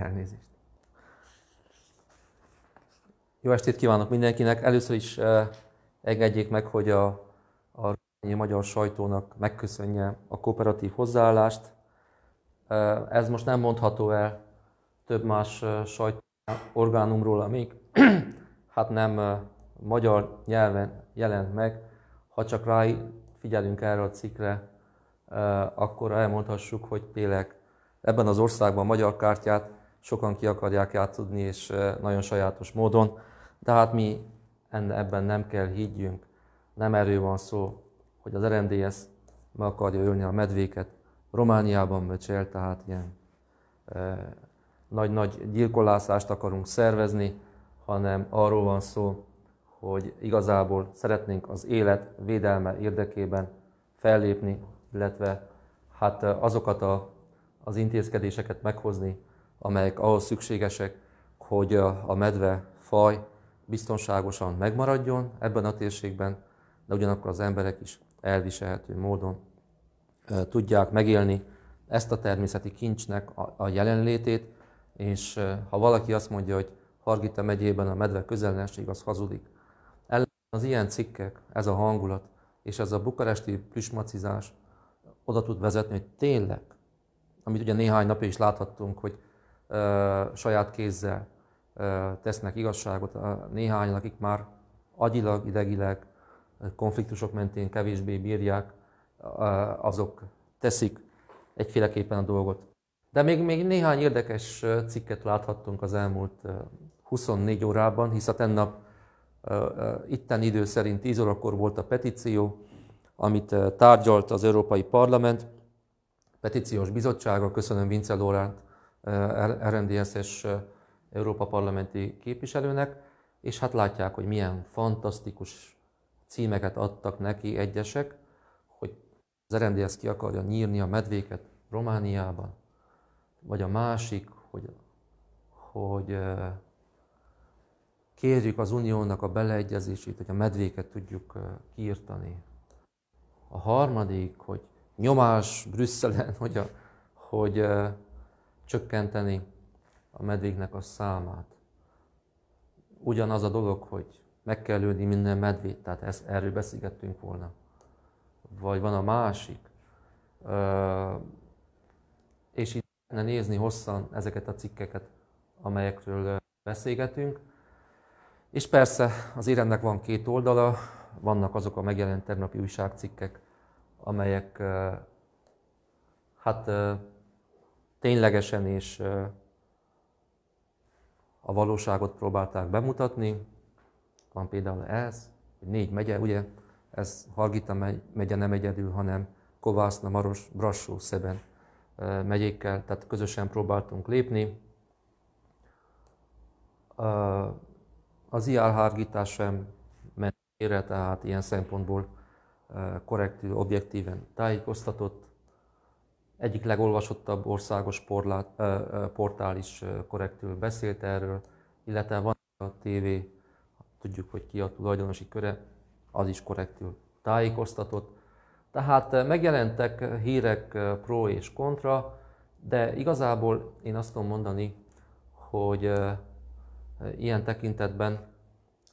Elnézést. Jó estét kívánok mindenkinek! Először is eh, engedjék meg, hogy a, a magyar sajtónak megköszönje a kooperatív hozzáállást. Eh, ez most nem mondható el több más eh, sajtó orgánumról, amik hát nem eh, magyar nyelven jelent meg. Ha csak rá figyelünk erre a cikkre, akkor elmondhassuk, hogy tényleg ebben az országban a magyar kártyát sokan ki akarják játszódni, és nagyon sajátos módon. De hát mi ebben nem kell higgyünk, nem erről van szó, hogy az RMDS meg akarja ölni a medvéket. Romániában mecsél, tehát ilyen nagy-nagy gyilkolászást akarunk szervezni, hanem arról van szó, hogy igazából szeretnénk az élet védelme érdekében fellépni, illetve hát azokat a, az intézkedéseket meghozni, amelyek ahhoz szükségesek, hogy a medve faj biztonságosan megmaradjon ebben a térségben, de ugyanakkor az emberek is elviselhető módon tudják megélni ezt a természeti kincsnek a jelenlétét, és ha valaki azt mondja, hogy Hargita megyében a medve közelenség, az hazudik. Ellen az ilyen cikkek, ez a hangulat, és ez a bukaresti plüsmacizás oda tud vezetni, hogy tényleg, amit ugye néhány napja is láthattunk, hogy saját kézzel tesznek igazságot, néhányan, akik már agyilag, idegileg konfliktusok mentén kevésbé bírják, azok teszik egyféleképpen a dolgot. De még, még néhány érdekes cikket láthattunk az elmúlt 24 órában, hisz a tennap itten idő szerint 10 órakor volt a petíció, amit tárgyalt az Európai Parlament, petíciós bizottsága, köszönöm Vince Lóránt, rmdsz és Európa Parlamenti képviselőnek, és hát látják, hogy milyen fantasztikus címeket adtak neki egyesek, hogy az RMDS ki akarja nyírni a medvéket Romániában, vagy a másik, hogy, hogy kérjük az uniónak a beleegyezését, hogy a medvéket tudjuk kiirtani. A harmadik, hogy nyomás Brüsszelen, hogy, a, hogy csökkenteni a medvéknek a számát. Ugyanaz a dolog, hogy meg kell lőni minden medvét, tehát ezt, erről beszélgettünk volna. Vagy van a másik, ö, és itt lehetne nézni hosszan ezeket a cikkeket, amelyekről beszélgetünk. És persze az érendnek van két oldala, vannak azok a megjelent tegnapi újságcikkek, amelyek hát ténylegesen is a valóságot próbálták bemutatni. Van például ez, hogy négy megye, ugye ez Hargita megye nem egyedül, hanem Kovászna, Maros, Brassó, Szeben megyékkel, tehát közösen próbáltunk lépni. Az IR Hargita sem ment ére, tehát ilyen szempontból korrektű, objektíven tájékoztatott, egyik legolvasottabb országos porlát, portál is korrektül beszélt erről, illetve van a TV, tudjuk, hogy ki a tulajdonosi köre, az is korrektül tájékoztatott. Tehát megjelentek hírek pro és kontra, de igazából én azt tudom mondani, hogy ilyen tekintetben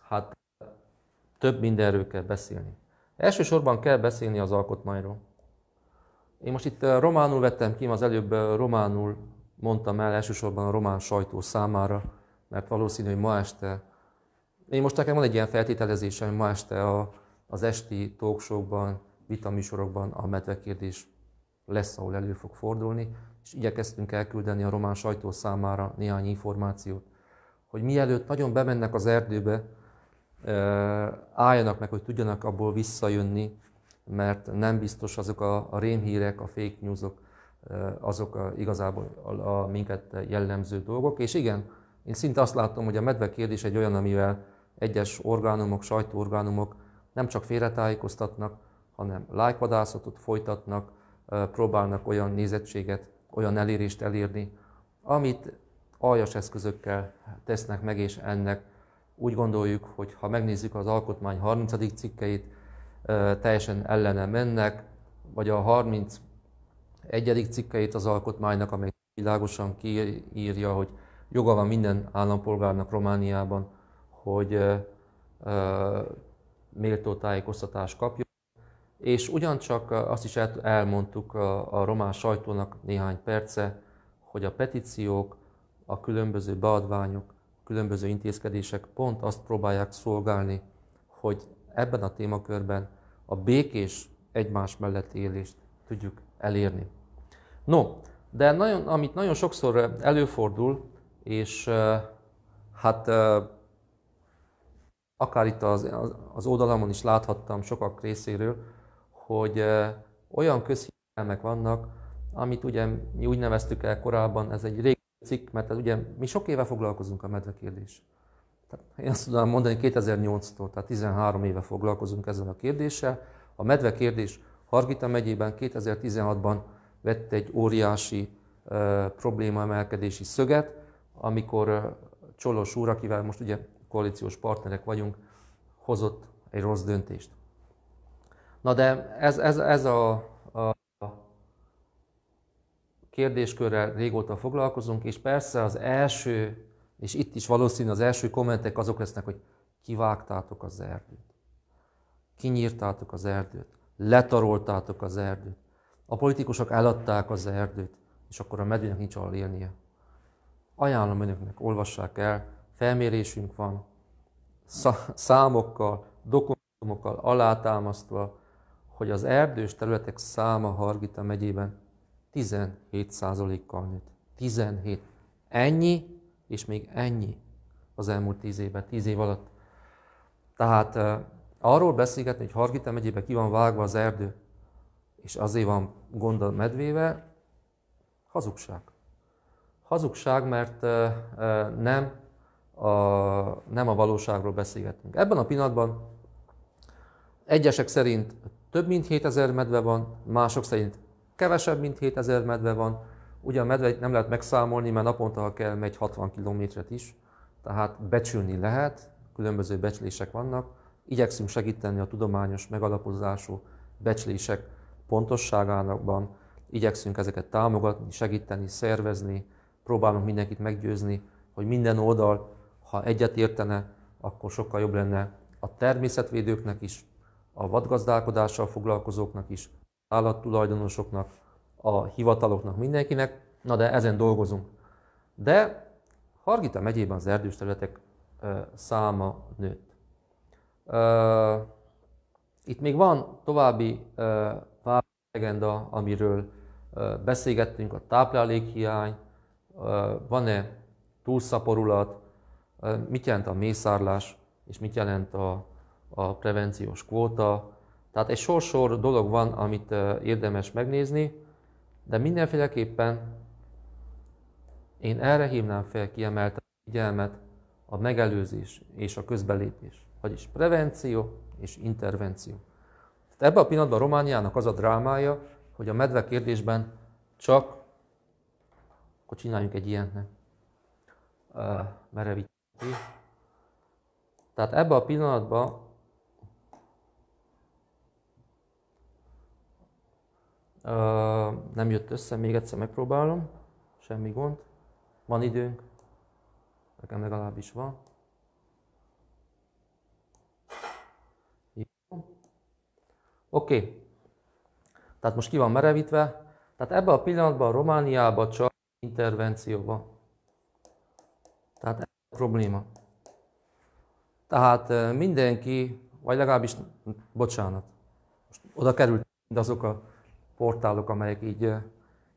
hát több mindenről kell beszélni. Elsősorban kell beszélni az alkotmányról. Én most itt eh, románul vettem ki, az előbb eh, románul mondtam el elsősorban a román sajtó számára, mert valószínű, hogy ma este, én most nekem van egy ilyen feltételezésem, hogy ma este a, az esti talkshowban, vitaműsorokban a medvekérdés lesz, ahol elő fog fordulni, és igyekeztünk elküldeni a román sajtó számára néhány információt, hogy mielőtt nagyon bemennek az erdőbe, eh, álljanak meg, hogy tudjanak abból visszajönni, mert nem biztos azok a, a rémhírek, a fake newsok, azok a, igazából a, a minket jellemző dolgok. És igen, én szinte azt látom, hogy a medve kérdés egy olyan, amivel egyes orgánumok, sajtóorgánumok nem csak félretájékoztatnak, hanem lájkvadászatot folytatnak, próbálnak olyan nézettséget, olyan elérést elérni, amit aljas eszközökkel tesznek meg, és ennek úgy gondoljuk, hogy ha megnézzük az alkotmány 30. cikkeit, teljesen ellene mennek, vagy a 31. cikkeit az alkotmánynak, amely világosan kiírja, hogy joga van minden állampolgárnak Romániában, hogy méltó tájékoztatást kapjon. És ugyancsak azt is elmondtuk a román sajtónak néhány perce, hogy a petíciók, a különböző beadványok, a különböző intézkedések pont azt próbálják szolgálni, hogy ebben a témakörben a békés egymás mellett élést tudjuk elérni. No, de nagyon, amit nagyon sokszor előfordul, és hát akár itt az, az oldalamon is láthattam sokak részéről, hogy olyan közhívelmek vannak, amit ugye mi úgy neveztük el korábban, ez egy régi cikk, mert ugye mi sok éve foglalkozunk a medvekérdéssel. Tehát én azt tudom mondani, 2008-tól, tehát 13 éve foglalkozunk ezzel a kérdéssel. A medve kérdés Hargita megyében 2016-ban vett egy óriási e, emelkedési szöget, amikor e, Csolos úr, akivel most ugye koalíciós partnerek vagyunk, hozott egy rossz döntést. Na de ez, ez, ez a, a kérdéskörrel régóta foglalkozunk, és persze az első és itt is valószínű az első kommentek azok lesznek, hogy kivágtátok az erdőt, kinyírtátok az erdőt, letaroltátok az erdőt, a politikusok eladták az erdőt, és akkor a medvének nincs ahol élnie. Ajánlom önöknek, olvassák el, felmérésünk van, számokkal, dokumentumokkal alátámasztva, hogy az erdős területek száma Hargita megyében 17%-kal nőtt. 17. Ennyi és még ennyi az elmúlt tíz évben, tíz év alatt. Tehát arról beszélgetni, hogy Hargita megyében ki van vágva az erdő, és azért van gond a medvével, hazugság. Hazugság, mert nem a, nem a valóságról beszélgetünk. Ebben a pillanatban egyesek szerint több mint 7000 medve van, mások szerint kevesebb, mint 7000 medve van, Ugye a medveit nem lehet megszámolni, mert naponta, ha kell, megy 60 kilométret is, tehát becsülni lehet, különböző becslések vannak. Igyekszünk segíteni a tudományos megalapozású becslések pontosságánakban, igyekszünk ezeket támogatni, segíteni, szervezni, próbálunk mindenkit meggyőzni, hogy minden oldal, ha egyet értene, akkor sokkal jobb lenne a természetvédőknek is, a vadgazdálkodással foglalkozóknak is, állattulajdonosoknak, a hivataloknak, mindenkinek, na de ezen dolgozunk. De Hargita megyében az erdős területek száma nőtt. Itt még van további legenda, amiről beszélgettünk, a táplálékhiány, van-e túlszaporulat, mit jelent a mészárlás, és mit jelent a, a prevenciós kvóta. Tehát egy sor-sor dolog van, amit érdemes megnézni. De mindenféleképpen én erre hívnám fel kiemelt a figyelmet, a megelőzés és a közbelépés, vagyis prevenció és intervenció. Tehát ebben a pillanatban a Romániának az a drámája, hogy a medve kérdésben csak, akkor csináljunk egy ilyet, ne? Uh, merevít. Tehát ebben a pillanatban nem jött össze, még egyszer megpróbálom, semmi gond. Van időnk, nekem legalábbis van. Oké, okay. tehát most ki van merevítve, tehát ebben a pillanatban a Romániában csak intervenció van. Tehát ez a probléma. Tehát mindenki, vagy legalábbis, bocsánat, most oda került mindazok a portálok, amelyek így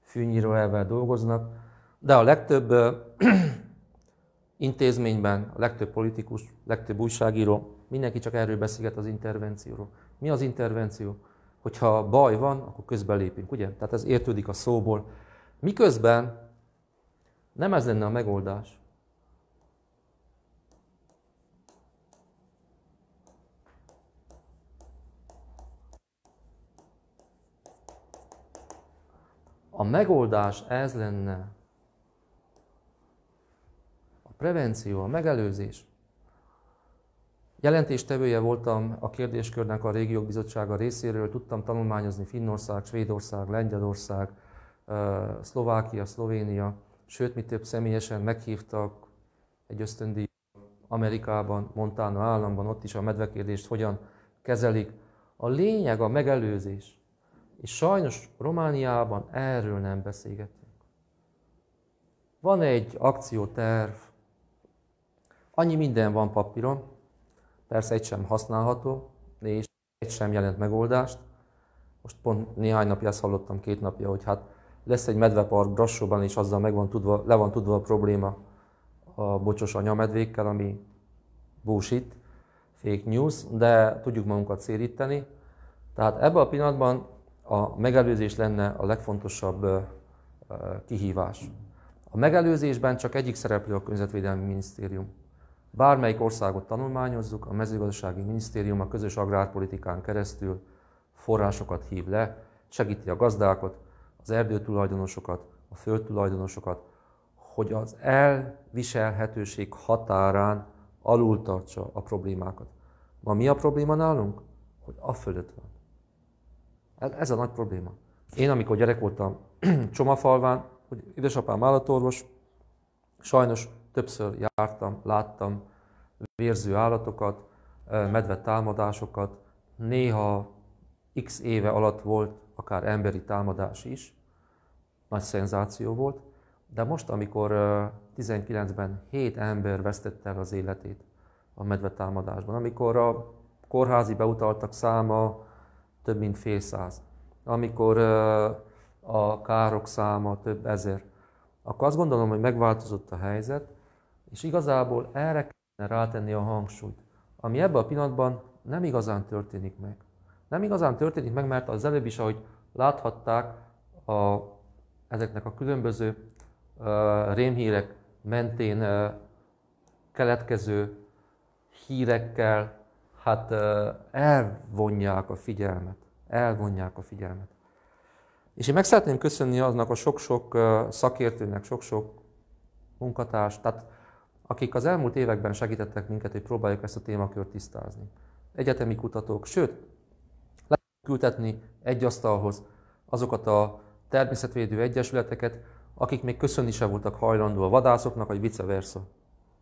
fűnyíró elvel dolgoznak, de a legtöbb intézményben, a legtöbb politikus, legtöbb újságíró, mindenki csak erről beszélget az intervencióról. Mi az intervenció? Hogyha baj van, akkor közbelépünk, ugye? Tehát ez értődik a szóból. Miközben nem ez lenne a megoldás. A megoldás ez lenne. A prevenció, a megelőzés. Jelentéstevője voltam a kérdéskörnek a Régiók Bizottsága részéről, tudtam tanulmányozni Finnország, Svédország, Lengyelország, Szlovákia, Szlovénia, sőt, mi több személyesen meghívtak egy ösztöndíj Amerikában, Montana államban, ott is a medvekérdést hogyan kezelik. A lényeg a megelőzés. És sajnos Romániában erről nem beszélgetünk. Van egy akcióterv, annyi minden van papíron, persze egy sem használható, és egy sem jelent megoldást. Most pont néhány napja ezt hallottam, két napja, hogy hát lesz egy medvepark Brassóban, és azzal meg van tudva, le van tudva a probléma a bocsos anyamedvékkel, ami búsít, fake news, de tudjuk magunkat széríteni. Tehát ebben a pillanatban a megelőzés lenne a legfontosabb kihívás. A megelőzésben csak egyik szereplő a Környezetvédelmi Minisztérium. Bármelyik országot tanulmányozzuk, a mezőgazdasági minisztérium a közös agrárpolitikán keresztül forrásokat hív le, segíti a gazdákat, az erdőtulajdonosokat, a földtulajdonosokat, hogy az elviselhetőség határán alul tartsa a problémákat. Ma mi a probléma nálunk? Hogy a fölött van. Ez a nagy probléma. Én, amikor gyerek voltam Csomafalván, hogy édesapám állatorvos, sajnos többször jártam, láttam vérző állatokat, medve támadásokat, néha x éve alatt volt akár emberi támadás is, nagy szenzáció volt, de most, amikor 19-ben 7 ember vesztette el az életét a medvetámadásban, amikor a kórházi beutaltak száma több mint fél száz. Amikor a károk száma több ezer. Akkor azt gondolom, hogy megváltozott a helyzet, és igazából erre kellene rátenni a hangsúlyt, ami ebben a pillanatban nem igazán történik meg. Nem igazán történik meg, mert az előbb is, ahogy láthatták, a, ezeknek a különböző uh, rémhírek mentén uh, keletkező hírekkel, hát elvonják a figyelmet. Elvonják a figyelmet. És én meg szeretném köszönni aznak a sok-sok szakértőnek, sok-sok munkatárs, tehát akik az elmúlt években segítettek minket, hogy próbáljuk ezt a témakört tisztázni. Egyetemi kutatók, sőt, lehet küldetni egy asztalhoz azokat a természetvédő egyesületeket, akik még köszönni se voltak hajlandó a vadászoknak, vagy vice versa.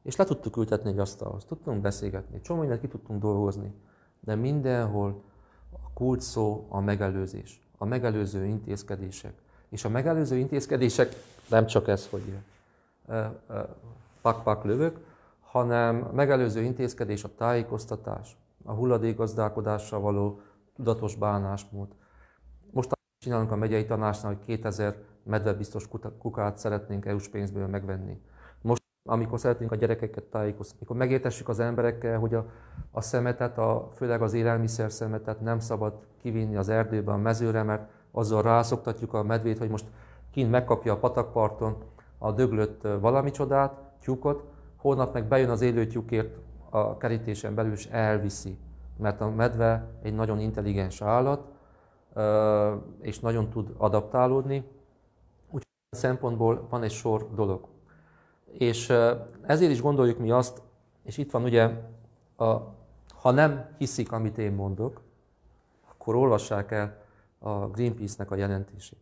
És le tudtuk ültetni egy asztalhoz, tudtunk beszélgetni, csomó mindent ki tudtunk dolgozni, de mindenhol a kult szó a megelőzés, a megelőző intézkedések. És a megelőző intézkedések nem csak ez, hogy pak-pak lövök, hanem a megelőző intézkedés a tájékoztatás, a hulladékgazdálkodással való tudatos bánásmód. Most csinálunk a megyei tanácsnál, hogy 2000 medvebiztos kukát szeretnénk EU-s pénzből megvenni amikor szeretnénk a gyerekeket tájékoztatni, amikor megértessük az emberekkel, hogy a, a szemetet, a, főleg az élelmiszer szemetet nem szabad kivinni az erdőbe, a mezőre, mert azzal rászoktatjuk a medvét, hogy most kint megkapja a patakparton a döglött valami csodát, tyúkot, holnap meg bejön az élő tyúkért a kerítésen belül, és elviszi. Mert a medve egy nagyon intelligens állat, és nagyon tud adaptálódni. Úgyhogy a szempontból van egy sor dolog. És ezért is gondoljuk mi azt, és itt van ugye, a, ha nem hiszik, amit én mondok, akkor olvassák el a Greenpeace-nek a jelentését.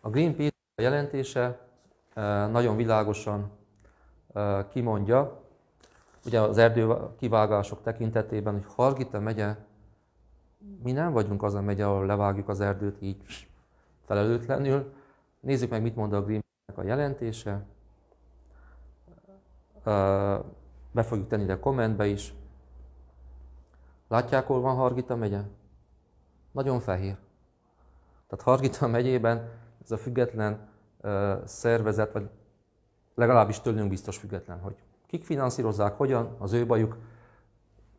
A Greenpeace a jelentése nagyon világosan kimondja, ugye az erdőkivágások kivágások tekintetében, hogy Hargita megye, mi nem vagyunk az a megye, ahol levágjuk az erdőt így felelőtlenül. Nézzük meg, mit mond a Greenpeace-nek a jelentése. Be fogjuk tenni ide a kommentbe is. Látják, hol van Hargita megye? Nagyon fehér. Tehát Hargita megyében ez a független szervezet, vagy legalábbis tőlünk biztos független, hogy kik finanszírozzák, hogyan, az ő bajuk.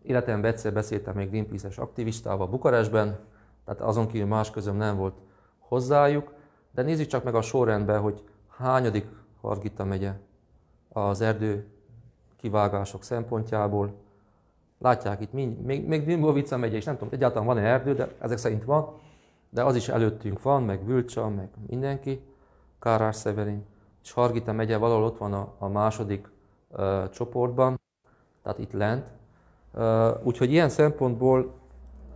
Életemben egyszer beszéltem még Greenpeace-es aktivistával Bukarestben, tehát azon kívül más közöm nem volt hozzájuk, de nézzük csak meg a sorrendben, hogy hányadik Hargita megye, az erdő kivágások szempontjából. Látják itt, mind, még, még Dimbovica megye is, nem tudom, egyáltalán van-e erdő, de ezek szerint van, de az is előttünk van, meg Vülcsa, meg mindenki, Kárás Szeverin, és Hargita megye valahol ott van a, a második uh, csoportban, tehát itt lent. Uh, úgyhogy ilyen szempontból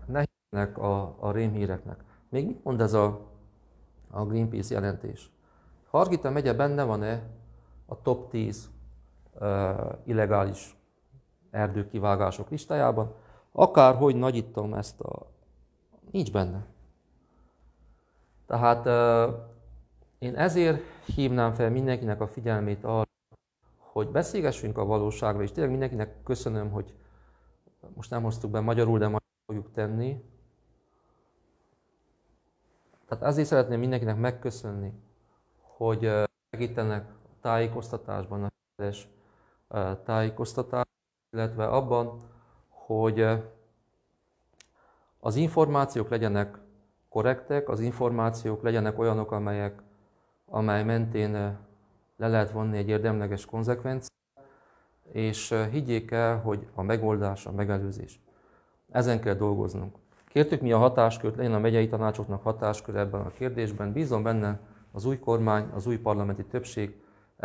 nehéznek a, a rémhíreknek. Még mit mond ez a, a Greenpeace jelentés? Hargita megye benne van-e a top 10 illegális erdőkivágások listájában. Akárhogy nagyítom ezt a... nincs benne. Tehát én ezért hívnám fel mindenkinek a figyelmét arra, hogy beszélgessünk a valóságról, és tényleg mindenkinek köszönöm, hogy most nem hoztuk be magyarul, de majd fogjuk tenni. Tehát ezért szeretném mindenkinek megköszönni, hogy segítenek tájékoztatásban, a hiteles tájékoztatás, illetve abban, hogy az információk legyenek korrektek, az információk legyenek olyanok, amelyek, amely mentén le lehet vonni egy érdemleges konzekvenciát, és higgyék el, hogy a megoldás, a megelőzés. Ezen kell dolgoznunk. Kértük mi a hatáskört, legyen a megyei tanácsoknak hatáskör ebben a kérdésben. Bízom benne az új kormány, az új parlamenti többség,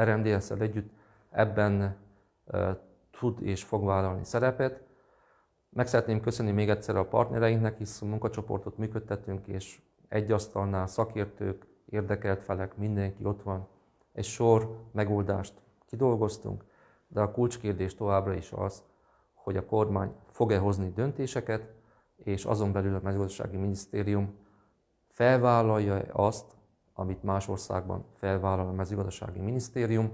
RMDS-szel együtt ebben tud és fog vállalni szerepet. Meg szeretném köszönni még egyszer a partnereinknek, hisz a munkacsoportot működtetünk, és egy asztalnál szakértők, érdekelt felek, mindenki ott van. Egy sor megoldást kidolgoztunk, de a kulcskérdés továbbra is az, hogy a kormány fog-e hozni döntéseket, és azon belül a mezőgazdasági minisztérium felvállalja azt, amit más országban felvállal a mezőgazdasági minisztérium,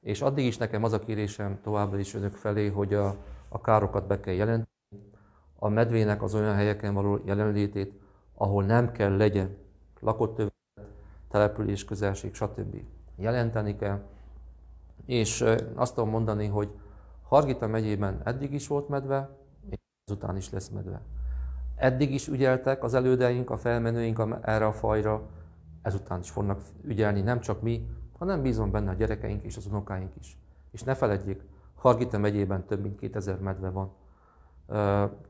és addig is nekem az a kérésem továbbra is önök felé, hogy a, a károkat be kell jelenteni, a medvének az olyan helyeken való jelenlétét, ahol nem kell legyen lakott tövet, település, közelség, stb. jelenteni kell. És azt tudom mondani, hogy Hargita megyében eddig is volt medve, és azután is lesz medve. Eddig is ügyeltek az elődeink, a felmenőink erre a fajra, ezután is fognak ügyelni nem csak mi, hanem bízom benne a gyerekeink és az unokáink is. És ne feledjék, Hargita megyében több mint 2000 medve van.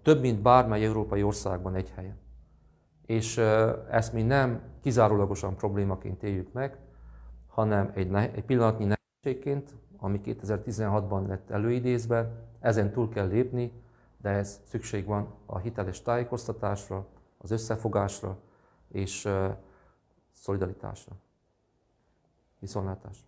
Több, mint bármely európai országban egy helyen. És ezt mi nem kizárólagosan problémaként éljük meg, hanem egy, egy pillanatnyi nehézségként, ami 2016-ban lett előidézve, ezen túl kell lépni, de ez szükség van a hiteles tájékoztatásra, az összefogásra, és szolidaritásra. Viszontlátásra.